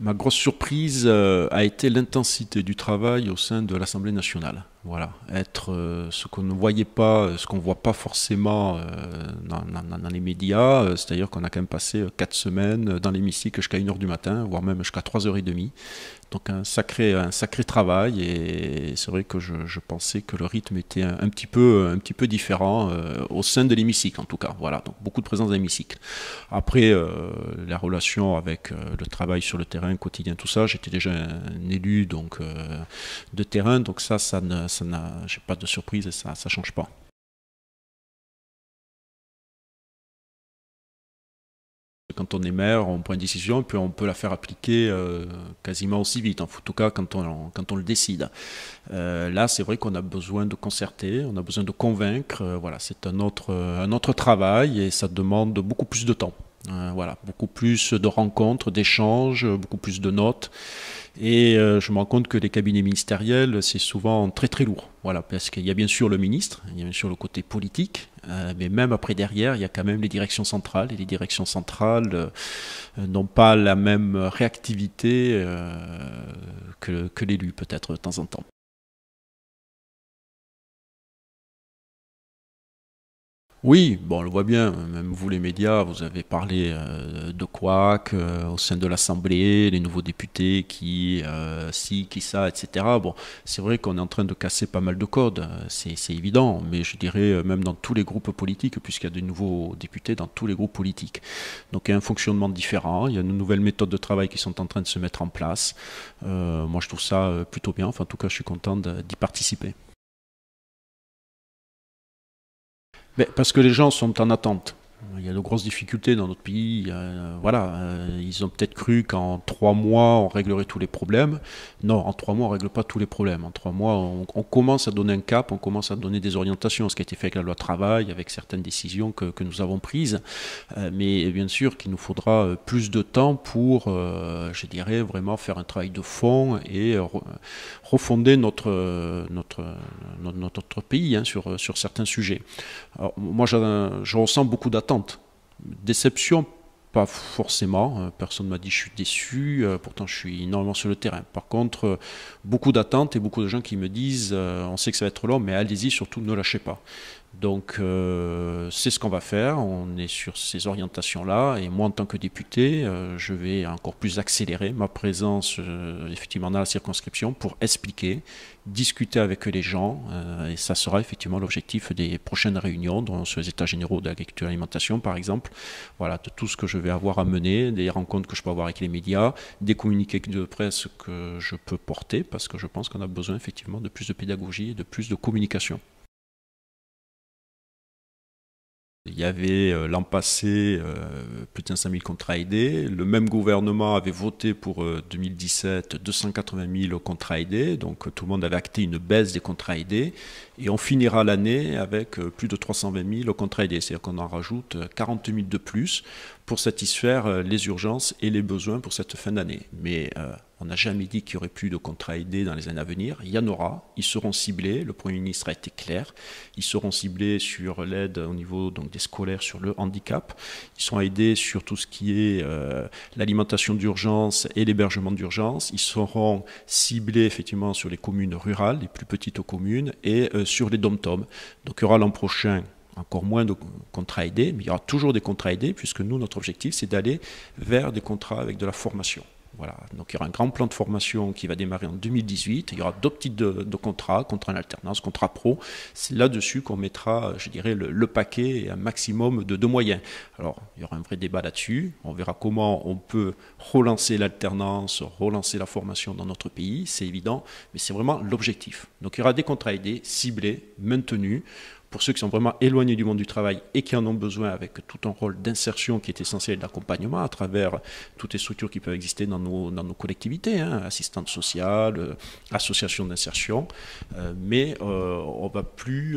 Ma grosse surprise euh, a été l'intensité du travail au sein de l'Assemblée nationale. Voilà, être euh, ce qu'on ne voyait pas, euh, ce qu'on ne voit pas forcément dans, les médias, c'est-à-dire qu'on a quand même passé quatre semaines dans l'hémicycle jusqu'à 1h du matin, voire même jusqu'à 3h30, donc un sacré, un sacré travail et c'est vrai que je, pensais que le rythme était un, petit, peu, un petit peu différent euh, au sein de l'hémicycle en tout cas. Voilà, donc beaucoup de présence d'hémicycle Après, euh, la relation avec euh, le travail sur le terrain quotidien, tout ça, j'étais déjà un, élu donc, de terrain, donc ça, ça n'a, j'ai pas de surprise et ça ne change pas. quand on est maire, on prend une décision, et puis on peut la faire appliquer euh, quasiment aussi vite, en tout cas quand on, quand on le décide. Euh, là, c'est vrai qu'on a besoin de concerter, on a besoin de convaincre. Euh, voilà, c'est un autre, un autre travail et ça demande beaucoup plus de temps. voilà, beaucoup plus de rencontres, d'échanges, beaucoup plus de notes. Et je me rends compte que les cabinets ministériels, c'est souvent très très lourd. Voilà, parce qu'il y a bien sûr le ministre, il y a bien sûr le côté politique, euh, mais même après derrière, il y a quand même les directions centrales. Et les directions centrales euh, n'ont pas la même réactivité euh, que, que l'élu peut-être de temps en temps. Oui, bon, on le voit bien, même vous les médias, vous avez parlé euh, de quoi euh, au sein de l'Assemblée, les nouveaux députés qui, si, euh, qui ça, etc. Bon, c'est vrai qu'on est en train de casser pas mal de codes, c'est, évident, mais je dirais même dans tous les groupes politiques, puisqu'il y a de nouveaux députés dans tous les groupes politiques. Donc il y a un fonctionnement différent, il y a de nouvelles méthodes de travail qui sont en train de se mettre en place. moi je trouve ça plutôt bien, enfin en tout cas je suis content d'y participer. Mais parce que les gens sont en attente. Il y a de grosses difficultés dans notre pays. Euh, voilà, euh, ils ont peut-être cru qu'en trois mois on réglerait tous les problèmes. Non, en trois mois on règle pas tous les problèmes. En trois mois, on, commence à donner un cap, on commence à donner des orientations, ce qui a été fait avec la loi travail, avec certaines décisions que, nous avons prises. Euh, mais bien sûr qu'il nous faudra plus de temps pour, je dirais, vraiment faire un travail de fond et refonder notre notre notre, pays hein, sur certains sujets. moi, je, ressens beaucoup d'attente. Déception, pas forcément. Euh, personne ne m'a dit je suis déçu, euh, pourtant je suis énormément sur le terrain. Par contre, euh, beaucoup d'attentes et beaucoup de gens qui me disent on sait que ça va être long, mais allez-y, surtout ne lâchez pas. Donc euh, c'est ce qu'on va faire, on est sur ces orientations-là, et moi en tant que député, euh, je vais encore plus accélérer ma présence euh, effectivement dans la circonscription pour expliquer, discuter avec les gens, et ça sera effectivement l'objectif des prochaines réunions, dans ces états généraux de et l'alimentation par exemple, voilà, de tout ce que je vais avoir à mener, des rencontres que je peux avoir avec les médias, des communiqués de presse que je peux porter, parce que je pense qu'on a besoin effectivement de plus de pédagogie et de plus de communication. Il y avait euh, l'an passé euh, plus de 500 000 contrats aidés. Le même gouvernement avait voté pour 2017 280 000 contrats aidés. Donc euh, tout le monde avait acté une baisse des contrats aidés. Et on finira l'année avec plus de 320 000 contrats aidés. C'est-à-dire qu'on en rajoute 40 000 de plus pour satisfaire euh, les urgences et les besoins pour cette fin d'année. Mais euh, on n'a jamais dit qu'il n'y aurait plus de contrats aidés dans les années à venir. Il y en aura. Ils seront ciblés. Le Premier ministre a été clair. Ils seront ciblés sur l'aide au niveau des scolaires sur le handicap. Ils sont aidés sur tout ce qui est euh, l'alimentation d'urgence et l'hébergement d'urgence. Ils seront ciblés effectivement sur les communes rurales, les plus petites communes, et sur les dom-toms. Donc il y aura l'an prochain encore moins de contrats aidés, mais il y aura toujours des contrats aidés, puisque nous, notre objectif, c'est d'aller vers des contrats avec de la formation. Voilà. Donc il y aura un grand plan de formation qui va démarrer en 2018. Il y aura d'autres types de, contrats, contrats en alternance, contrats pro. C'est là-dessus qu'on mettra, je dirais, le, paquet et un maximum de, de, moyens. Alors il y aura un vrai débat là-dessus. On verra comment on peut relancer l'alternance, relancer la formation dans notre pays. C'est évident, mais c'est vraiment l'objectif. Donc il y aura des contrats aidés ciblés, maintenus pour ceux qui sont vraiment éloignés du monde du travail et qui en ont besoin avec tout un rôle d'insertion qui est essentiel d'accompagnement à travers toutes les structures qui peuvent exister dans nos, collectivités, hein. assistantes sociales, euh, associations d'insertion, euh, mais euh, on ne va plus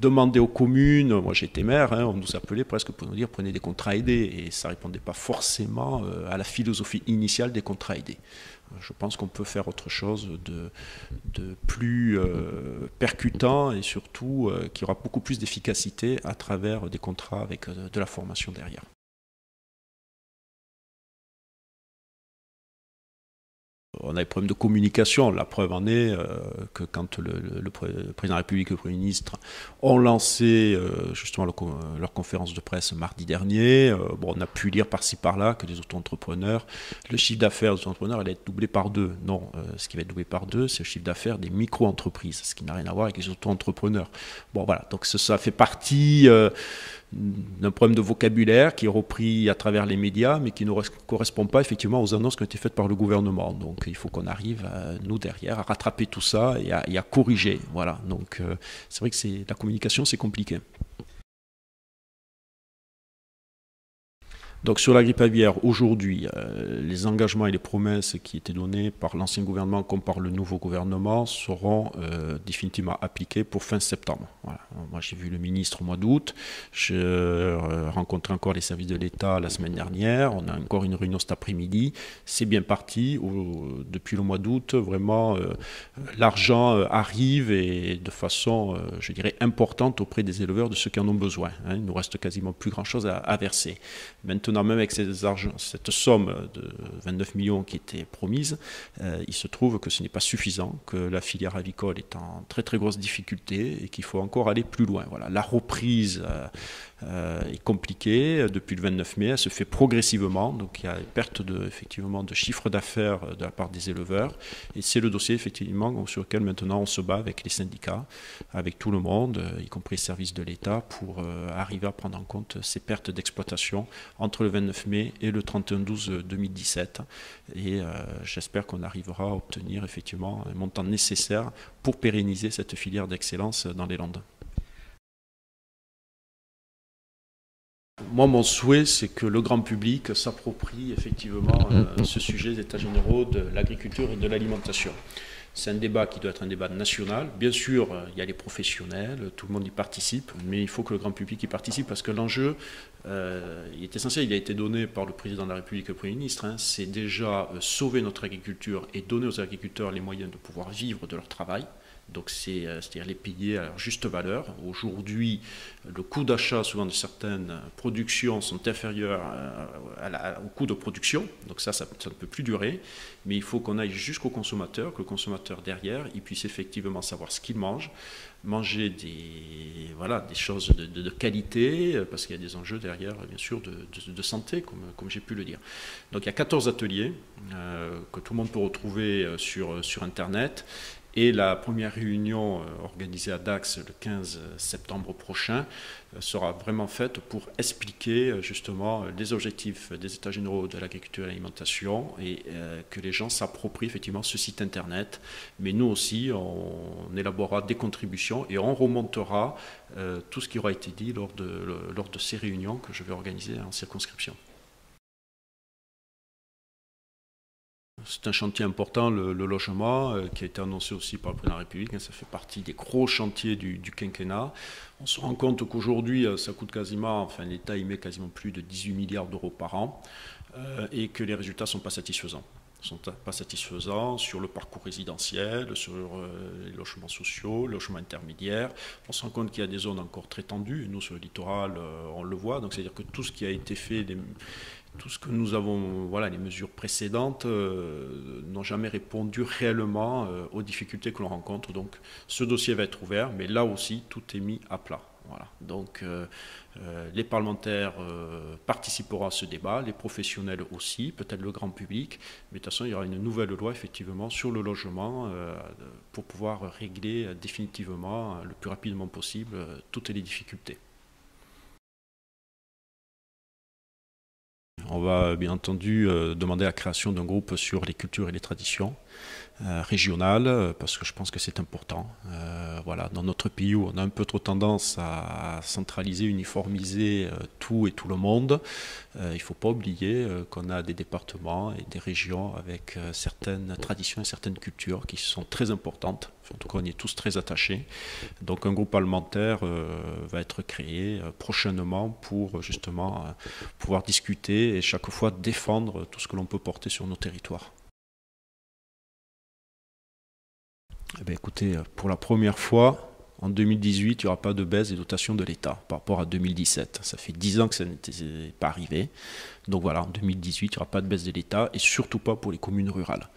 demander aux communes, moi j'étais maire, hein, on nous appelait presque pour nous dire prenez des contrats aidés et ça ne répondait pas forcément à la philosophie initiale des contrats aidés. Je pense qu'on peut faire autre chose de, plus euh, percutant et surtout euh, qui aura beaucoup plus d'efficacité à travers des contrats avec euh, de la formation derrière. on a des problèmes de communication. La preuve en est euh, que quand le, président de la République et le Premier ministre ont lancé euh, justement euh, leur conférence de presse mardi dernier, bon, on a pu lire par-ci par-là que les auto-entrepreneurs, le chiffre d'affaires des auto-entrepreneurs allait être doublé par deux. Non, ce qui va être doublé par deux, c'est le chiffre d'affaires des micro-entreprises, ce qui n'a rien à voir avec les auto-entrepreneurs. Bon, voilà, donc ça, ça fait partie d'un problème de vocabulaire qui est repris à travers les médias, mais qui ne correspond pas effectivement aux annonces qui ont été faites par le gouvernement. Donc il faut qu'on arrive, euh, nous derrière, à rattraper tout ça et à, corriger. Voilà, donc euh, c'est vrai que c'est, la communication, c'est compliqué. Donc sur la grippe aviaire, aujourd'hui, euh, les engagements et les promesses qui étaient donnés par l'ancien gouvernement comme par le nouveau gouvernement seront euh, définitivement appliqués pour fin septembre. Moi j'ai vu le ministre au mois d'août, j'ai euh, rencontré encore les services de l'État la semaine dernière, on a encore une réunion cet après-midi, c'est bien parti, depuis le mois d'août, vraiment l'argent arrive et de façon, je dirais, importante auprès des éleveurs de ceux qui en ont besoin. Il hein. Il nous reste quasiment plus grand-chose à, à verser. Maintenant, maintenant même avec argent, cette somme de 29 millions qui était promise, euh, il se trouve que ce n'est pas suffisant, que la filière avicole est en très très grosse difficulté et qu'il faut encore aller plus loin. Voilà, la reprise euh, euh, est compliquée. Depuis le 29 mai, elle se fait progressivement. Donc il y a une perte de, effectivement de chiffre d'affaires euh, de la part des éleveurs. Et c'est le dossier effectivement sur lequel maintenant on se bat avec les syndicats, avec tout le monde, euh, y compris les services de l'État, pour arriver à prendre en compte ces pertes d'exploitation entre le 29 mai et le 31-12-2017. Et j'espère qu'on arrivera à obtenir effectivement un montant nécessaire pour pérenniser cette filière d'excellence dans les Landes. moi, mon souhait, c'est que le grand public s'approprie effectivement euh, mm. ce sujet des états généraux de l'agriculture et de l'alimentation. C'est un débat qui doit être un débat national. Bien sûr, euh, il y a les professionnels, tout le monde y participe, mais il faut que le grand public y participe parce que l'enjeu, euh, il est essentiel, il a été donné par le président de la République et le Premier ministre, hein. c'est déjà sauver notre agriculture et donner aux agriculteurs les moyens de pouvoir vivre de leur travail. Donc c'est, euh, à dire les payer à leur juste valeur. Aujourd'hui, le coût d'achat souvent de certaines productions sont inférieurs euh, au coût de production. Donc ça, ça, ne peut plus durer. Mais il faut qu'on aille jusqu'au consommateur, que le consommateur derrière, il puisse effectivement savoir ce qu'il mange, manger des, voilà, des choses de, qualité, euh, parce qu'il y a des enjeux derrière, bien sûr, de, santé, comme, j'ai pu le dire. Donc il y a 14 ateliers que tout le monde peut retrouver sur, sur Internet. Et la première réunion euh, organisée à Dax le 15 septembre prochain euh, sera vraiment faite pour expliquer euh, justement les objectifs des États généraux de l'agriculture et de l'alimentation et que les gens s'approprient effectivement ce site Internet. Mais nous aussi, on élaborera des contributions et on remontera tout ce qui aura été dit lors de, lors de ces réunions que je vais organiser en circonscription. c'est un chantier important, le, logement, euh, qui a été annoncé aussi par le président de la République. Hein. ça fait partie des gros chantiers du, quinquennat. On se rend compte qu'aujourd'hui, euh, ça coûte quasiment, enfin l'État y met quasiment plus de 18 milliards d'euros par an euh, et que les résultats ne sont pas satisfaisants sont pas satisfaisants sur le parcours résidentiel, sur les logements sociaux, les logements intermédiaires. On se rend compte qu'il y a des zones encore très tendues. Nous, sur le littoral, on le voit. Donc, c'est-à-dire que tout ce qui a été fait, tout ce que nous avons, voilà, les mesures précédentes euh, n'ont jamais répondu réellement euh, aux difficultés que l'on rencontre. Donc, ce dossier va être ouvert, mais là aussi, tout est mis à plat. Voilà. Donc, euh, les parlementaires participeront à ce débat, les professionnels aussi, peut-être le grand public. Mais de toute façon, il y aura une nouvelle loi effectivement sur le logement pour pouvoir régler définitivement, le plus rapidement possible, toutes les difficultés. On va bien entendu euh, demander la création d'un groupe sur les cultures et les traditions. Euh, régionale, euh, parce que je pense que c'est important. Euh, voilà, dans notre pays où on a un peu trop tendance à centraliser, uniformiser tout et tout le monde, il ne faut pas oublier qu'on a des départements et des régions avec certaines traditions et certaines cultures qui sont très importantes. En tout cas, on y est tous très attachés. Donc, un groupe alimentaire va être créé prochainement pour justement pouvoir discuter et chaque fois défendre tout ce que l'on peut porter sur nos territoires. Eh ben, écoutez, pour la première fois, en 2018, il n'y aura pas de baisse des dotations de l'État par rapport à 2017. Ça fait 10 ans que ça n'était pas arrivé. Donc voilà, en 2018, il n'y aura pas de baisse de l'État et surtout pas pour les communes rurales.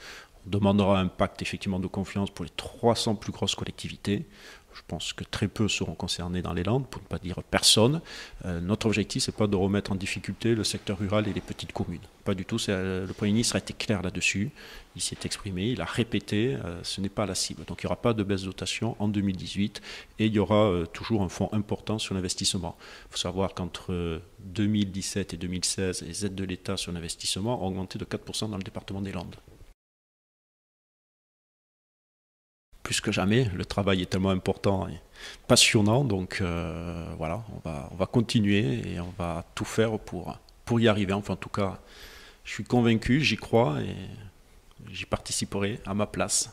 On demandera un pacte effectivement de confiance pour les 300 plus grosses collectivités je pense que très peu seront concernés dans les Landes, pour ne pas dire personne. Euh, notre objectif, n'est pas de remettre en difficulté le secteur rural et les petites communes. Pas du tout. Euh, le Premier ministre a été clair là-dessus. Il s'est exprimé, il a répété, euh, ce n'est pas la cible. Donc il n'y aura pas de baisse de dotation en 2018 et il y aura toujours un fonds important sur l'investissement. Il faut savoir qu'entre 2017 et 2016, les aides de l'État sur l'investissement ont augmenté de 4% dans le département des Landes. que jamais. Le travail est tellement important et passionnant. Donc euh, voilà, on va, on va continuer et on va tout faire pour, pour y arriver. Enfin, en tout cas, je suis convaincu, j'y crois et j'y participerai à ma place.